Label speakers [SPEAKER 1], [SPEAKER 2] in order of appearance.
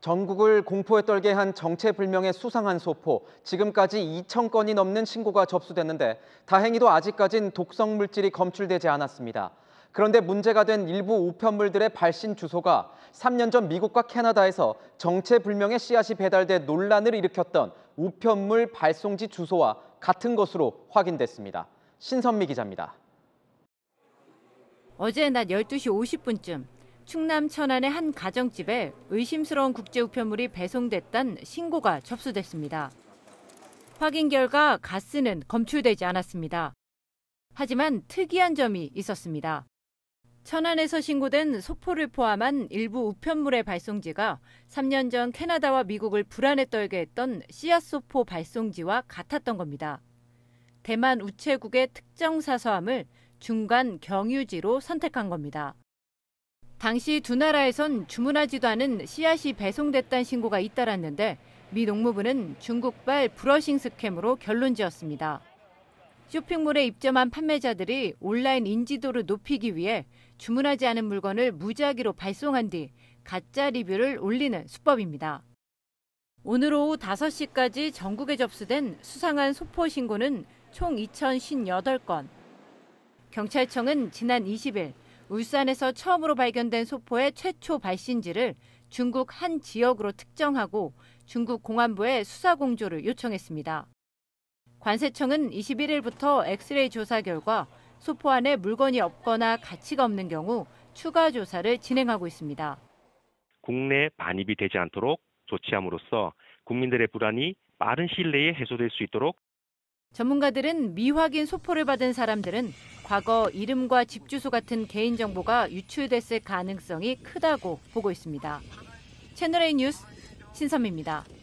[SPEAKER 1] 전국을 공포에 떨게 한 정체불명의 수상한 소포, 지금까지 2천 건이 넘는 신고가 접수됐는데 다행히도 아직까진 독성 물질이 검출되지 않았습니다. 그런데 문제가 된 일부 우편물들의 발신 주소가 3년 전 미국과 캐나다에서 정체불명의 씨앗이 배달돼 논란을 일으켰던 우편물 발송지 주소와 같은 것으로 확인됐습니다. 신선미 기자입니다.
[SPEAKER 2] 어제 낮 12시 50분쯤 충남 천안의 한 가정집에 의심스러운 국제우편물이 배송됐단 신고가 접수됐습니다. 확인 결과 가스는 검출되지 않았습니다. 하지만 특이한 점이 있었습니다. 천안에서 신고된 소포를 포함한 일부 우편물의 발송지가 3년 전 캐나다와 미국을 불안에 떨게 했던 씨앗소포 발송지와 같았던 겁니다. 대만 우체국의 특정 사서함을 중간 경유지로 선택한 겁니다. 당시 두 나라에선 주문하지도 않은 씨앗이 배송됐다는 신고가 잇따랐는데 미 농무부는 중국발 브러싱 스캠으로 결론 지었습니다. 쇼핑몰에 입점한 판매자들이 온라인 인지도를 높이기 위해 주문하지 않은 물건을 무작위로 발송한 뒤 가짜 리뷰를 올리는 수법입니다. 오늘 오후 5시까지 전국에 접수된 수상한 소포 신고는 총 2,058건. 경찰청은 지난 20일 울산에서 처음으로 발견된 소포의 최초 발신지를 중국 한 지역으로 특정하고 중국 공안부에 수사 공조를 요청했습니다. 관세청은 21일부터 엑스레이 조사 결과 소포 안에 물건이 없거나 가치가 없는 경우 추가 조사를 진행하고 있습니다.
[SPEAKER 1] 국내 반입이 되지 않도록 조치함으로써 국민들의 불안이 빠른 시일 내에 해소될 수 있도록
[SPEAKER 2] 전문가들은 미확인 소포를 받은 사람들은 과거 이름과 집 주소 같은 개인정보가 유출됐을 가능성이 크다고 보고 있습니다. 채널A 뉴스 신선미입니다.